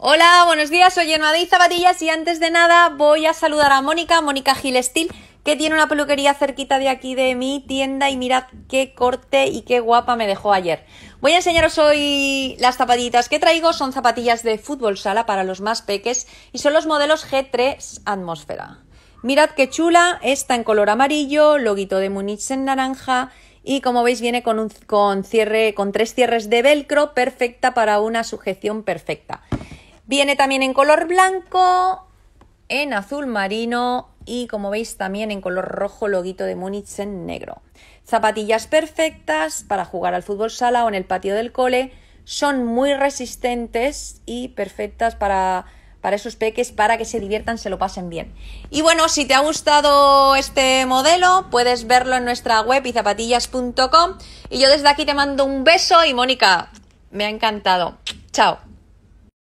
Hola, buenos días, soy y Zapatillas y antes de nada voy a saludar a Mónica, Mónica Gilestil, que tiene una peluquería cerquita de aquí de mi tienda y mirad qué corte y qué guapa me dejó ayer. Voy a enseñaros hoy las zapatillitas que traigo, son zapatillas de fútbol sala para los más peques y son los modelos G3 Atmósfera. Mirad qué chula, está en color amarillo, loguito de Munich en naranja y como veis viene con, un, con, cierre, con tres cierres de velcro, perfecta para una sujeción perfecta. Viene también en color blanco, en azul marino y como veis también en color rojo loguito de Múnich en negro. Zapatillas perfectas para jugar al fútbol sala o en el patio del cole. Son muy resistentes y perfectas para, para esos peques, para que se diviertan, se lo pasen bien. Y bueno, si te ha gustado este modelo, puedes verlo en nuestra web izapatillas.com. Y yo desde aquí te mando un beso y Mónica, me ha encantado. Chao.